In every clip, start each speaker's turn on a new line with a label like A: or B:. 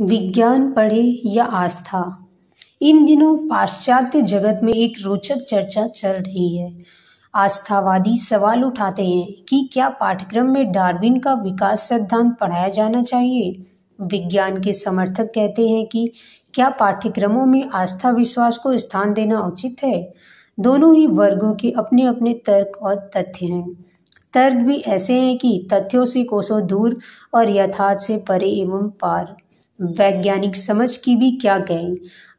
A: विज्ञान पढ़े या आस्था इन दिनों पाश्चात्य जगत में एक रोचक चर्चा चल रही है आस्थावादी सवाल उठाते हैं कि क्या पाठ्यक्रम में डार्विन का विकास सिद्धांत पढ़ाया जाना चाहिए विज्ञान के समर्थक कहते हैं कि क्या पाठ्यक्रमों में आस्था विश्वास को स्थान देना उचित है दोनों ही वर्गों के अपने अपने तर्क और तथ्य हैं तर्क भी ऐसे हैं कि तथ्यों से कोसों दूर और यथार्थ से परे एवं पार वैज्ञानिक समझ की भी क्या कहें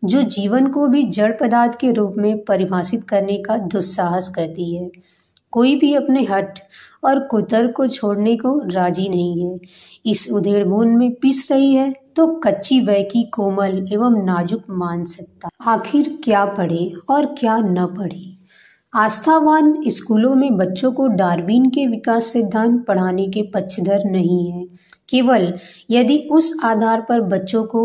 A: जो जीवन को भी जड़ पदार्थ के रूप में परिभाषित करने का दुस्साहस करती है कोई भी अपने हट और कुतर को छोड़ने को राजी नहीं है इस उधेड़ बूंद में पिस रही है तो कच्ची वय की कोमल एवं नाजुक मान सकता आखिर क्या पढ़े और क्या न पढ़े आस्थावान स्कूलों में बच्चों को डार्विन के विकास सिद्धांत पढ़ाने के पक्षधर नहीं है केवल यदि उस आधार पर बच्चों को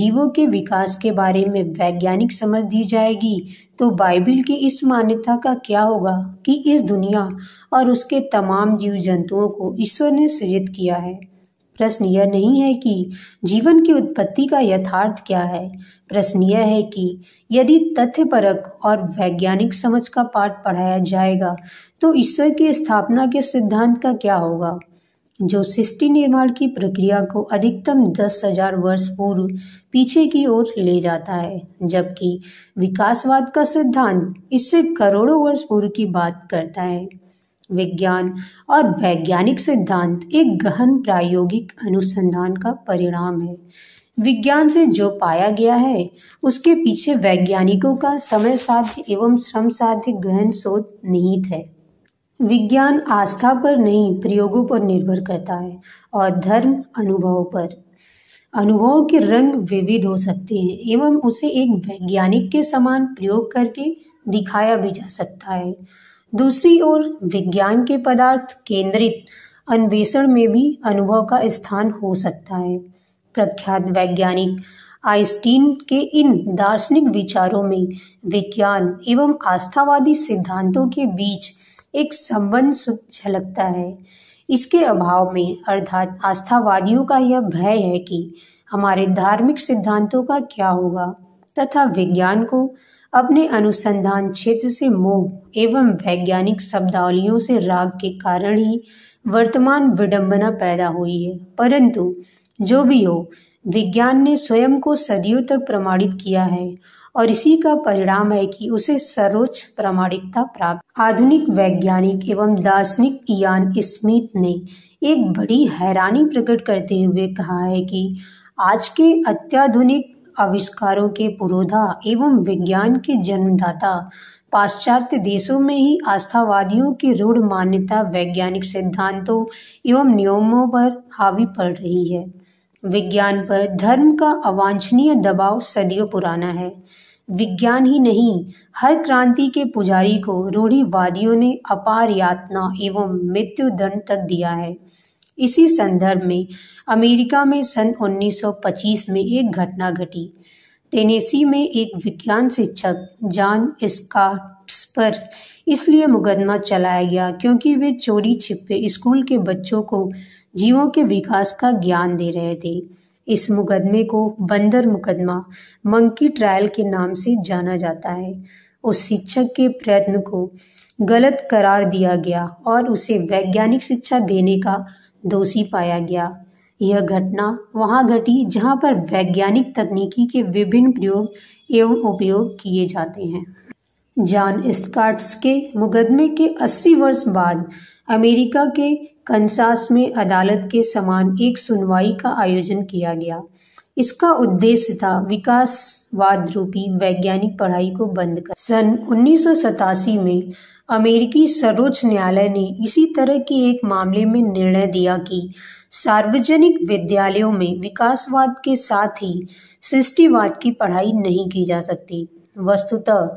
A: जीवों के विकास के बारे में वैज्ञानिक समझ दी जाएगी तो बाइबिल की इस मान्यता का क्या होगा कि इस दुनिया और उसके तमाम जीव जंतुओं को ईश्वर ने सृजित किया है प्रश्न यह नहीं है कि जीवन की उत्पत्ति का यथार्थ क्या है प्रश्न यह है कि यदि तथ्यपरक और वैज्ञानिक समझ का पाठ पढ़ाया जाएगा तो ईश्वर की स्थापना के सिद्धांत का क्या होगा जो सृष्टि निर्माण की प्रक्रिया को अधिकतम दस हजार वर्ष पूर्व पीछे की ओर ले जाता है जबकि विकासवाद का सिद्धांत इससे करोड़ों वर्ष पूर्व की बात करता है विज्ञान और वैज्ञानिक सिद्धांत एक गहन प्रायोगिक अनुसंधान का परिणाम है विज्ञान से जो पाया गया है उसके पीछे वैज्ञानिकों का समय साध्य एवं श्रम साध्य गहन शोध निहित है विज्ञान आस्था पर नहीं प्रयोगों पर निर्भर करता है और धर्म अनुभवों पर अनुभवों के रंग विविध हो सकते हैं एवं उसे एक वैज्ञानिक के समान प्रयोग करके दिखाया भी जा सकता है दूसरी ओर विज्ञान के पदार्थ केंद्रित अन्वेषण में भी अनुभव का स्थान हो सकता है प्रख्यात वैज्ञानिक आइंस्टीन के इन दार्शनिक विचारों में विज्ञान एवं आस्थावादी सिद्धांतों के बीच एक संबंध झलकता है इसके अभाव में अर्थात आस्थावादियों का यह भय है कि हमारे धार्मिक सिद्धांतों का क्या होगा तथा विज्ञान को अपने अनुसंधान क्षेत्र से मोह एवं वैज्ञानिक शब्दावलियों से राग के कारण ही वर्तमान विडंबना पैदा हुई है परंतु जो भी हो विज्ञान ने स्वयं को सदियों तक प्रमाणित किया है और इसी का परिणाम है कि उसे सर्वोच्च प्रामाणिकता प्राप्त आधुनिक वैज्ञानिक एवं दार्शनिक इयान स्मिथ ने एक बड़ी हैरानी प्रकट करते हुए कहा है कि आज के अत्याधुनिक आविष्कारों के पुरोधा एवं विज्ञान के जन्मदाता पाश्चात्य देशों में ही आस्थावादियों की रूढ़ मान्यता वैज्ञानिक सिद्धांतों एवं नियमों पर हावी पड़ रही है विज्ञान पर धर्म का अवांछनीय दबाव सदियों पुराना है विज्ञान ही नहीं हर क्रांति के पुजारी को रूढ़ीवादियों ने अपार यातना एवं मृत्यु दंड तक दिया है इसी संदर्भ में अमेरिका में सन 1925 में एक घटना घटी टेनेसी में एक विज्ञान शिक्षक जॉन स्कॉट्स पर इसलिए मुकदमा चलाया गया क्योंकि वे चोरी छिपे स्कूल के बच्चों को जीवों के विकास का ज्ञान दे रहे थे इस मुकदमे को बंदर मुकदमा मंकी ट्रायल के नाम से जाना जाता है उस शिक्षक के प्रयत्न को गलत करार दिया गया और उसे वैज्ञानिक शिक्षा देने का दोषी पाया गया यह घटना वहां घटी जहां पर वैज्ञानिक तकनीकी के विभिन्न प्रयोग एवं उपयोग किए जाते हैं जॉन स्कॉट्स के मुकदमे के 80 वर्ष बाद अमेरिका के कंसास में अदालत के समान एक सुनवाई का आयोजन किया गया इसका उद्देश्य था विकासवाद रूपी वैज्ञानिक पढ़ाई को बंद कर सन उन्नीस में अमेरिकी सर्वोच्च न्यायालय ने इसी तरह के एक मामले में निर्णय दिया कि सार्वजनिक विद्यालयों में विकासवाद के साथ ही सृष्टिवाद की पढ़ाई नहीं की जा सकती वस्तुतः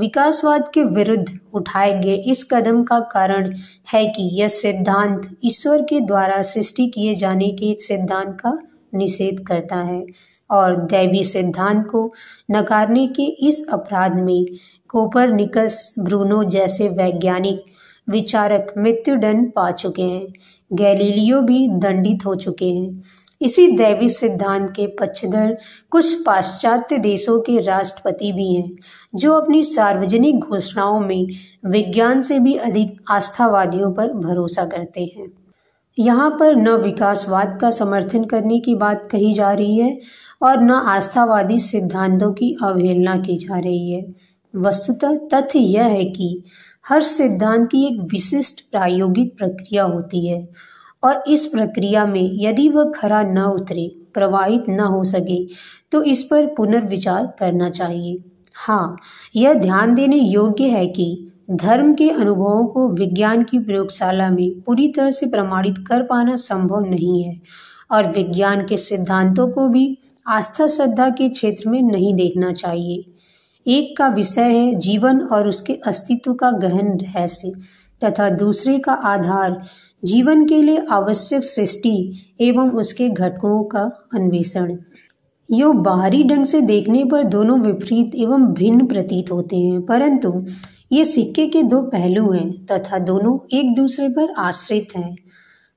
A: विकासवाद के विरुद्ध उठाए गए इस कदम का कारण है कि यह सिद्धांत ईश्वर के द्वारा सृष्टि किए जाने के सिद्धांत का निषेध करता है और दैवी सिद्धांत को नकारने के इस अपराध में कोपरनिकस ब्रूनो जैसे वैज्ञानिक विचारक मृत्युदंड पा चुके हैं गैलीलियो भी दंडित हो चुके हैं इसी दैवी सिद्धांत के पक्षधर कुछ पाश्चात्य देशों के राष्ट्रपति भी हैं जो अपनी सार्वजनिक घोषणाओं में विज्ञान से भी अधिक आस्थावादियों पर भरोसा करते हैं यहाँ पर न विकासवाद का समर्थन करने की बात कही जा रही है और न आस्थावादी सिद्धांतों की अवहेलना की जा रही है वस्तुतः तथ्य यह है कि हर सिद्धांत की एक विशिष्ट प्रायोगिक प्रक्रिया होती है और इस प्रक्रिया में यदि वह खरा न उतरे प्रवाहित न हो सके तो इस पर पुनर्विचार करना चाहिए हाँ यह ध्यान देने योग्य है कि धर्म के अनुभवों को विज्ञान की प्रयोगशाला में पूरी तरह से प्रमाणित कर पाना संभव नहीं है और विज्ञान के सिद्धांतों को भी आस्था श्रद्धा के क्षेत्र में नहीं देखना चाहिए एक का विषय है जीवन और उसके अस्तित्व का गहन रहस्य तथा दूसरे का आधार जीवन के लिए आवश्यक सृष्टि एवं उसके घटकों का अन्वेषण यो बाहरी ढंग से देखने पर दोनों विपरीत एवं भिन्न प्रतीत होते हैं परंतु ये सिक्के के दो पहलू हैं तथा दोनों एक दूसरे पर आश्रित हैं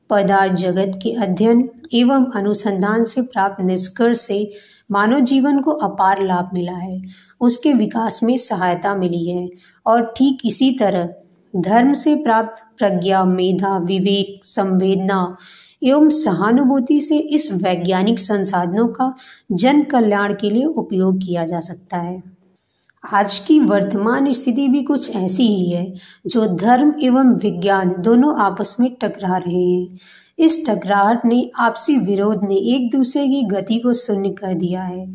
A: पदार्थ जगत के अध्ययन एवं अनुसंधान से प्राप्त निष्कर्ष से मानव जीवन को अपार लाभ मिला है उसके विकास में सहायता मिली है और ठीक इसी तरह धर्म से प्राप्त प्रज्ञा मेधा विवेक संवेदना एवं सहानुभूति से इस वैज्ञानिक संसाधनों का जन कल्याण के लिए उपयोग किया जा सकता है आज की वर्तमान स्थिति भी कुछ ऐसी ही है जो धर्म एवं विज्ञान दोनों आपस में टकरा रहे हैं इस टकराहट ने आपसी विरोध ने एक दूसरे की गति को शून्य कर दिया है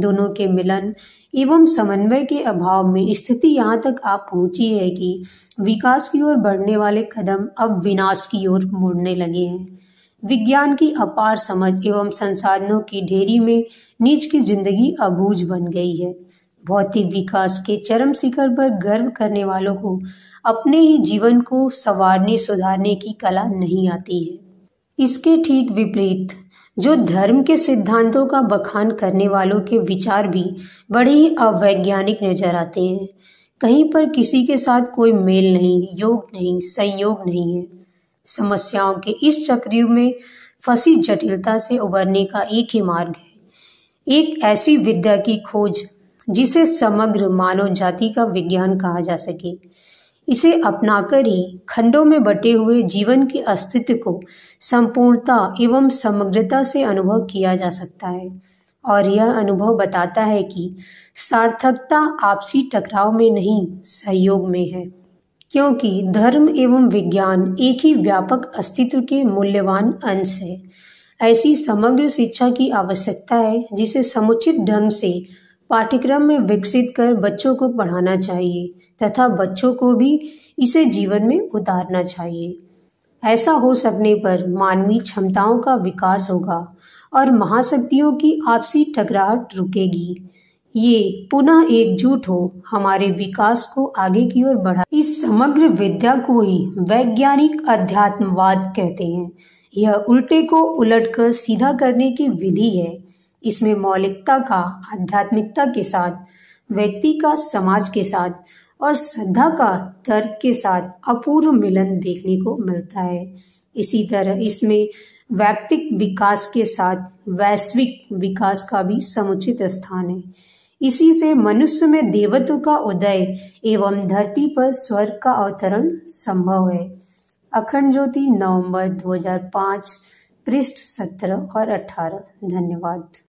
A: दोनों के मिलन एवं समन्वय के अभाव में स्थिति यहाँ तक आप पहुंची है कि विकास की ओर बढ़ने वाले कदम अब विनाश की ओर मुड़ने लगे हैं विज्ञान की अपार समझ एवं संसाधनों की ढेरी में नीच की जिंदगी अबूझ बन गई है भौतिक विकास के चरम शिखर पर गर्व करने वालों को अपने ही जीवन को संवारने सुधारने की कला नहीं आती है इसके ठीक विपरीत जो धर्म के सिद्धांतों का बखान करने वालों के विचार भी बड़े ही अवैज्ञानिक नजर आते हैं कहीं पर किसी के साथ कोई मेल नहीं योग नहीं संयोग नहीं है समस्याओं के इस चक्रिय में फंसी जटिलता से उबरने का एक ही मार्ग है एक ऐसी विद्या की खोज जिसे समग्र मानव जाति का विज्ञान कहा जा सके इसे अपनाकर ही खंडों में बटे हुए जीवन के अस्तित्व को संपूर्णता एवं समग्रता से अनुभव किया जा सकता है और यह अनुभव बताता है कि सार्थकता आपसी टकराव में नहीं सहयोग में है क्योंकि धर्म एवं विज्ञान एक ही व्यापक अस्तित्व के मूल्यवान अंश है ऐसी समग्र शिक्षा की आवश्यकता है जिसे समुचित ढंग से पाठ्यक्रम में विकसित कर बच्चों को पढ़ाना चाहिए तथा बच्चों को भी इसे जीवन में उतारना चाहिए ऐसा हो सकने पर मानवीय क्षमताओं का विकास होगा और महाशक्तियों की आपसी टकराहट रुकेगी ये पुनः एकजुट हो हमारे विकास को आगे की ओर बढ़ा इस समग्र विद्या को ही वैज्ञानिक अध्यात्मवाद कहते हैं यह उल्टे को उलटकर सीधा करने की विधि है इसमें मौलिकता का आध्यात्मिकता के साथ व्यक्ति का समाज के साथ और श्रद्धा का तर्क के साथ अपूर्व मिलन देखने को मिलता है इसी तरह इसमें व्यक्तिक विकास के साथ वैश्विक विकास का भी समुचित स्थान है इसी से मनुष्य में देवत्व का उदय एवं धरती पर स्वर्ग का अवतरण संभव है अखंड ज्योति नवंबर 2005 पृष्ठ 17 और 18 धन्यवाद